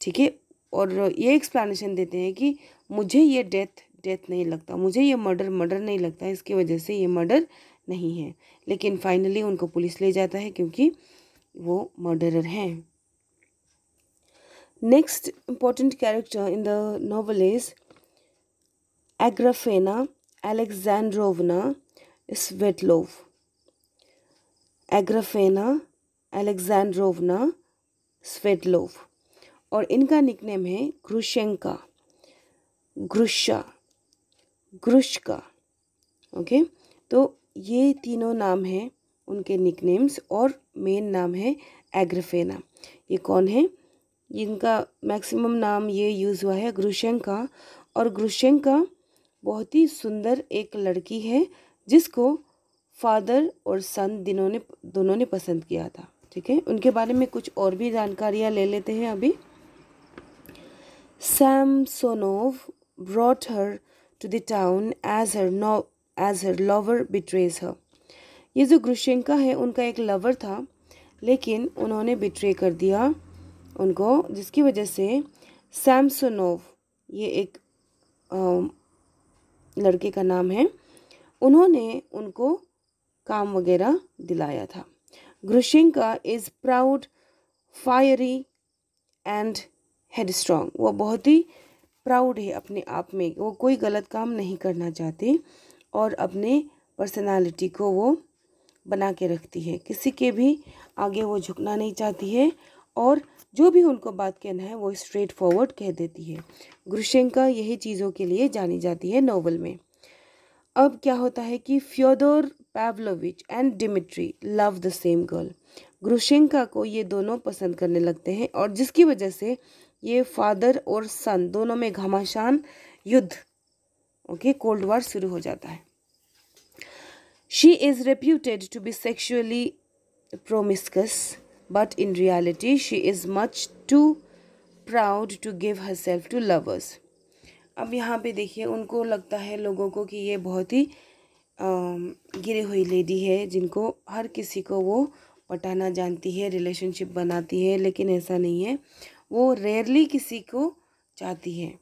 ठीक है और ये एक्सप्लानशन देते हैं कि मुझे ये डेथ डेथ नहीं लगता मुझे ये मर्डर मर्डर नहीं लगता इसकी वजह से ये मर्डर नहीं है लेकिन फाइनली उनको पुलिस ले जाता है क्योंकि वो मर्डरर हैं next important character in the novel is Agrafena Alexandrovna Svetlov Agrafena Alexandrovna Svetlov और इनका निकनेम है घ्रुशंका ग्रुशा ग्रुशका ओके तो ये तीनों नाम हैं उनके निकनेम्स और मेन नाम है एग्रफेना ये कौन है इनका मैक्सिमम नाम ये यूज़ हुआ है घ्रुशंका और घ्रुशंका बहुत ही सुंदर एक लड़की है जिसको फादर और सन दिनों ने दोनों ने पसंद किया था ठीक है उनके बारे में कुछ और भी जानकारियाँ ले लेते हैं अभी Samsonov brought her to the town as her no, as her lover betrays her. ये जो ग्रुशेंका है उनका एक लवर था लेकिन उन्होंने बिट्रे कर दिया उनको जिसकी वजह से सैमसोनोव ये एक आ, लड़के का नाम है उन्होंने उनको काम वगैरह दिलाया था Grushenka is proud fiery and headstrong वो बहुत ही प्राउड है अपने आप में वो कोई गलत काम नहीं करना चाहती और अपने पर्सनालिटी को वो बना के रखती है किसी के भी आगे वो झुकना नहीं चाहती है और जो भी उनको बात कहना है वो स्ट्रेट फॉरवर्ड कह देती है ग्रुशेंका यही चीज़ों के लिए जानी जाती है नोवेल में अब क्या होता है कि Fyodor Pavlovich and Dmitri love the same girl Grushenka को ये दोनों पसंद करने लगते हैं और जिसकी वजह से ये फादर और सन दोनों में घमासान युद्ध ओके कोल्ड वॉर शुरू हो जाता है she is reputed to be sexually promiscuous but in reality she is much too proud to give herself to lovers अब यहाँ पे देखिए उनको लगता है लोगों को कि ये बहुत ही गिरी हुई लेडी है जिनको हर किसी को वो पटाना जानती है रिलेशनशिप बनाती है लेकिन ऐसा नहीं है वो रेयरली किसी को चाहती है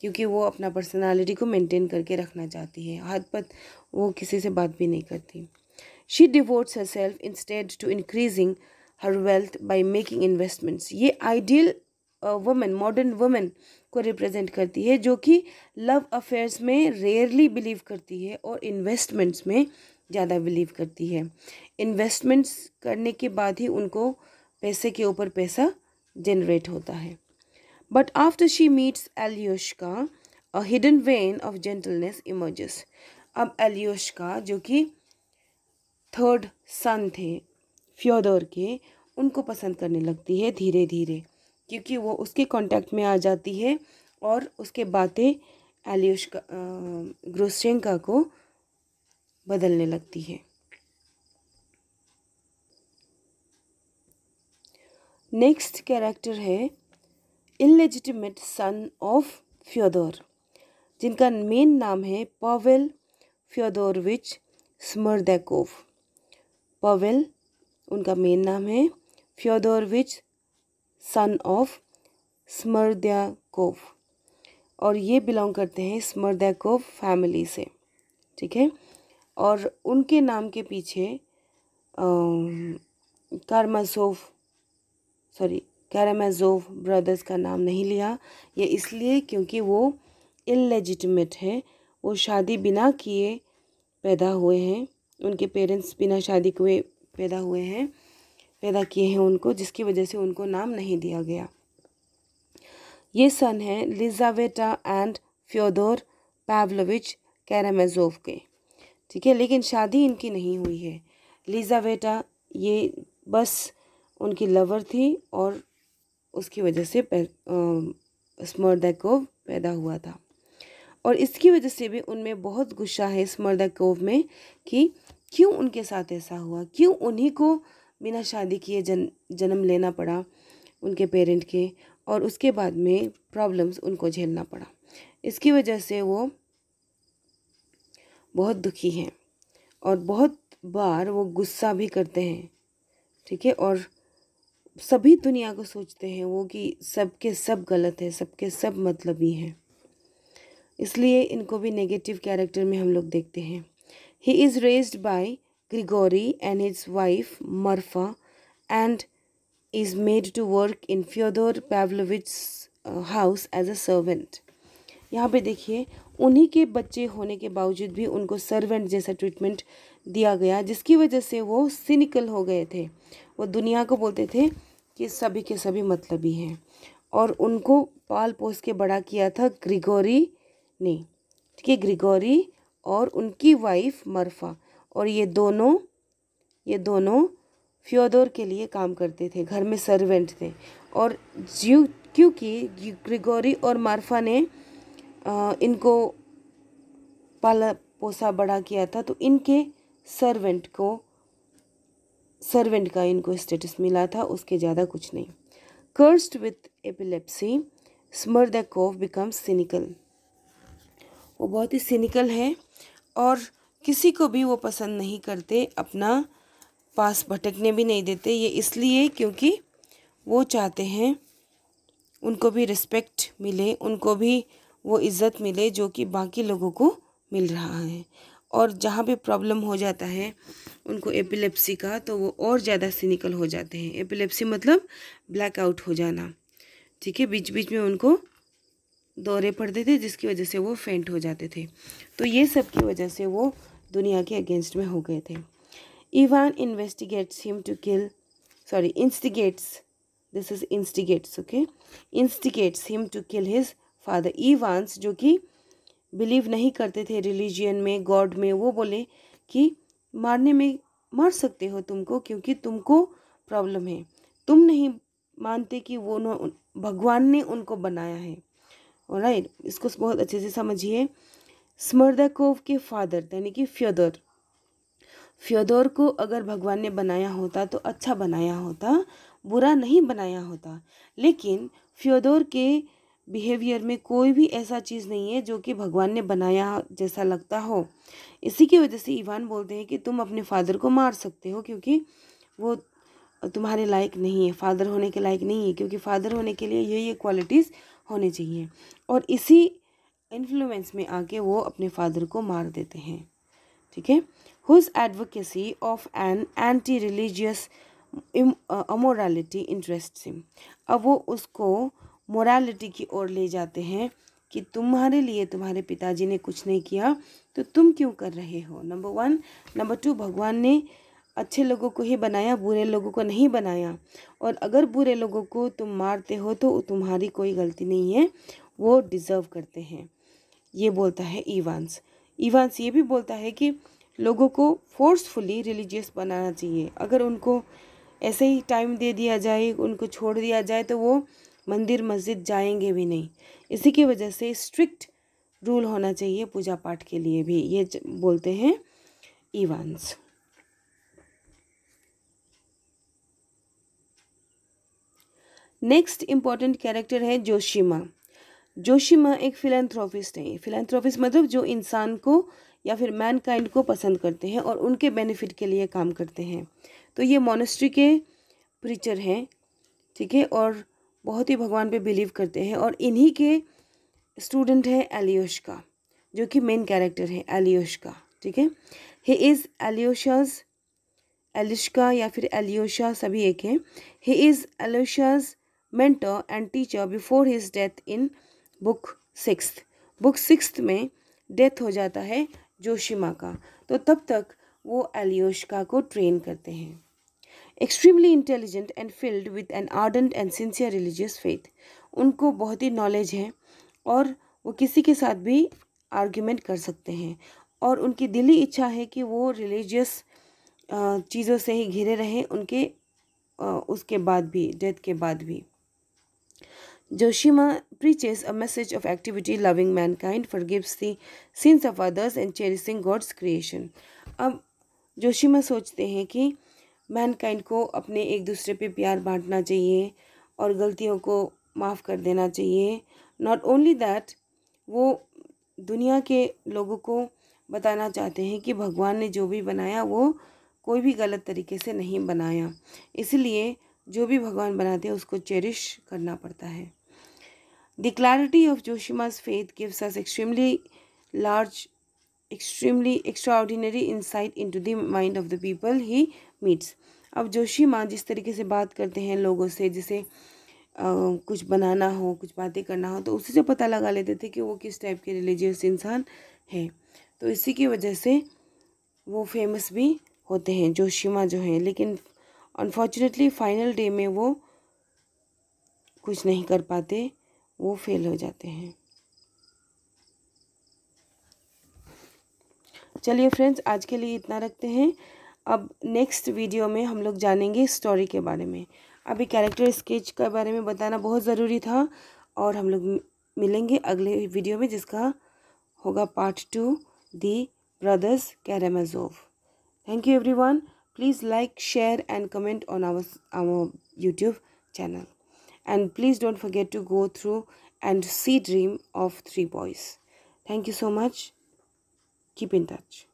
क्योंकि वो अपना पर्सनालिटी को मेंटेन करके रखना चाहती है हद पत वो किसी से बात भी नहीं करती she devotes herself instead to increasing her wealth by making investments ये आइडियल वुमेन मॉडर्न वुमेन को रिप्रेजेंट करती है जो कि लव अफेयर्स में रेयरली बिलीव करती है और इन्वेस्टमेंट्स में ज़्यादा बिलीव करती है इन्वेस्टमेंट्स करने के बाद ही उनको पैसे के ऊपर पैसा जनरेट होता है but after she meets Alyoshka a hidden vein of gentleness emerges अब एलियोशका जो कि थर्ड सन थे फ्योदर के उनको पसंद करने लगती है धीरे धीरे क्योंकि वो उसके कांटेक्ट में आ जाती है और उसके बातें एलियोशका ग्रोसेंका को बदलने लगती है नेक्स्ट कैरेक्टर है इलेजिटिमेट सन ऑफ फ्योदोर जिनका मेन नाम है पॉवेल फ्योदोरविच स्मरदेकोव पॉवेल उनका मेन नाम है फ्योदोरविच सन ऑफ स्मरद्याकोव और ये बिलोंग करते हैं स्मरद्याकोव फैमिली से ठीक है और उनके नाम के पीछे कार्मासोव सॉरी कैरामेजोव ब्रदर्स का नाम नहीं लिया ये इसलिए क्योंकि वो इलेजिटमेट हैं वो शादी बिना किए पैदा हुए हैं उनके पेरेंट्स बिना शादी किए पैदा हुए हैं पैदा किए हैं उनको जिसकी वजह से उनको नाम नहीं दिया गया ये सन है लिजावेटा एंड फ्योदोर पैवलोविच कैरामेजोव के ठीक है लेकिन शादी इनकी नहीं हुई है लिजावेटा ये बस उनकी लवर थी और उसकी वजह से कोव पैदा हुआ था और इसकी वजह से भी उनमें बहुत गुस्सा है कोव में कि क्यों उनके साथ ऐसा हुआ क्यों उन्हीं को बिना शादी किए जन जन्म लेना पड़ा उनके पेरेंट के और उसके बाद में प्रॉब्लम्स उनको झेलना पड़ा इसकी वजह से वो बहुत दुखी हैं और बहुत बार वो गुस्सा भी करते हैं ठीक है और सभी दुनिया को सोचते हैं वो कि सबके सब गलत है सबके सब मतलबी हैं इसलिए इनको भी नेगेटिव कैरेक्टर में हम लोग देखते हैं he is raised by Grigory and his wife Marfa and is made to work in Fyodor Pavlovich house as a servant यहाँ पे देखिए उन्हीं के बच्चे होने के बावजूद भी उनको सर्वेंट जैसा ट्रीटमेंट दिया गया जिसकी वजह से वो सिनिकल हो गए थे वो दुनिया को बोलते थे के सभी के सभी मतलबी हैं और उनको पाल पोस के बड़ा किया था ग्रिगोरी ने ठीक है ग्रिगोरी और उनकी वाइफ मरफा और ये दोनों ये दोनों फ्योदोर के लिए काम करते थे घर में सर्वेंट थे और ज्यू क्योंकि ग्रिगोरी और मरफा ने आ, इनको पाला पोसा बड़ा किया था तो इनके सर्वेंट को सर्वेंट का इनको स्टेटस मिला था उसके ज़्यादा कुछ नहीं cursed with epilepsy Smerdyakov become cynical वो बहुत ही सिनिकल है और किसी को भी वो पसंद नहीं करते अपना पास भटकने भी नहीं देते ये इसलिए क्योंकि वो चाहते हैं उनको भी रिस्पेक्ट मिले उनको भी वो इज़्ज़त मिले जो कि बाकी लोगों को मिल रहा है और जहाँ भी प्रॉब्लम हो जाता है उनको एपिलेप्सी का तो वो और ज़्यादा सीनिकल हो जाते हैं एपिलेप्सी मतलब ब्लैकआउट हो जाना ठीक है बीच बीच में उनको दौरे पड़ते थे जिसकी वजह से वो फेंट हो जाते थे तो ये सब की वजह से वो दुनिया के अगेंस्ट में हो गए थे Ivan investigates him to kill sorry instigates this is instigates okay instigates him to kill his father Ivans जो कि बिलीव नहीं करते थे रिलीजियन में गॉड में वो बोले कि मारने में मार सकते हो तुमको क्योंकि तुमको प्रॉब्लम है तुम नहीं मानते कि वो भगवान ने उनको बनाया है राइट इसको बहुत अच्छे से समझिए स्मर्दाकोव के फादर यानी कि फ्योदर फ्योदर को अगर भगवान ने बनाया होता तो अच्छा बनाया होता बुरा नहीं बनाया होता लेकिन फ्योदोर के बिहेवियर में कोई भी ऐसा चीज़ नहीं है जो कि भगवान ने बनाया जैसा लगता हो इसी की वजह से ईवान बोलते हैं कि तुम अपने फादर को मार सकते हो क्योंकि वो तुम्हारे लायक नहीं है फादर होने के लायक नहीं है क्योंकि फादर होने के लिए ये ये क्वालिटीज़ होने चाहिए और इसी इन्फ्लुएंस में आके वो अपने फादर को मार देते हैं ठीक है whose advocacy of an anti religious amorality interest अब वो उसको मोरालिटी की ओर ले जाते हैं कि तुम्हारे लिए तुम्हारे पिताजी ने कुछ नहीं किया तो तुम क्यों कर रहे हो नंबर वन नंबर टू भगवान ने अच्छे लोगों को ही बनाया बुरे लोगों को नहीं बनाया और अगर बुरे लोगों को तुम मारते हो तो तुम्हारी कोई गलती नहीं है वो डिज़र्व करते हैं ये बोलता है ईवानस ईवानस ये भी बोलता है कि लोगों को फोर्सफुली रिलीजियस बनाना चाहिए अगर उनको ऐसे ही टाइम दे दिया जाए उनको छोड़ दिया जाए तो वो मंदिर मस्जिद जाएंगे भी नहीं इसी की वजह से स्ट्रिक्ट रूल होना चाहिए पूजा पाठ के लिए भी ये बोलते हैं इवान्स नेक्स्ट इम्पॉर्टेंट कैरेक्टर है जोशीमा जोशीमा एक फिलेंथ्रोफिस्ट है फिलेंथ्रोफिस्ट मतलब जो इंसान को या फिर मैनकाइंड को पसंद करते हैं और उनके बेनिफिट के लिए काम करते हैं तो ये मोनेस्ट्री के प्रीचर हैं ठीक है और बहुत ही भगवान पे बिलीव करते हैं और इन्हीं के स्टूडेंट है एलियोशका जो कि मेन कैरेक्टर है एलियोशका ठीक है ही इज़ एलियोशाज एलिश्का या फिर एलियोशा सभी एक हैं he is Alyosha's mentor and teacher before his death in book six book six में डेथ हो जाता है जोशिमा का तो तब तक वो एलियोशका को ट्रेन करते हैं extremely intelligent and filled with an ardent and sincere religious faith उनको बहुत ही नॉलेज है और वो किसी के साथ भी आर्ग्यूमेंट कर सकते हैं और उनकी दिली इच्छा है कि वो रिलीजियस चीज़ों से ही घिरे रहें उनके उसके बाद भी डेथ के बाद भी Joshima preaches a message of activity, loving mankind, forgives the sins of others and cherishing God's creation. अब जोशीमा सोचते हैं कि मैन काइंड को अपने एक दूसरे पे प्यार बांटना चाहिए और गलतियों को माफ़ कर देना चाहिए नॉट ओनली दैट वो दुनिया के लोगों को बताना चाहते हैं कि भगवान ने जो भी बनाया वो कोई भी गलत तरीके से नहीं बनाया इसलिए जो भी भगवान बनाते हैं उसको चेरिश करना पड़ता है the clarity of Zosima's faith gives us extremely large ordinary extraordinary into the mind of the people he meets अब जोशी माँ जिस तरीके से बात करते हैं लोगों से जैसे कुछ बनाना हो कुछ बातें करना हो तो उसी से पता लगा लेते थे कि वो किस टाइप के रिलीजियस इंसान है तो इसी की वजह से वो फेमस भी होते हैं जोशी माँ जो हैं लेकिन अनफॉर्चुनेटली फाइनल डे में वो कुछ नहीं कर पाते वो फेल हो जाते हैं चलिए फ्रेंड्स आज के लिए इतना रखते हैं अब नेक्स्ट वीडियो में हम लोग जानेंगे स्टोरी के बारे में अभी कैरेक्टर स्केच के बारे में बताना बहुत ज़रूरी था और हम लोग मिलेंगे अगले वीडियो में जिसका होगा part two the Brothers Karamazov thank you everyone please like share and comment on our our YouTube channel and please don't forget to go through and see dream of three boys thank you so much keep in touch